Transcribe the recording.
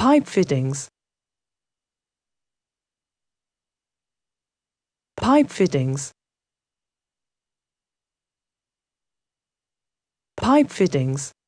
Pipe fittings. Pipe fittings. Pipe fittings.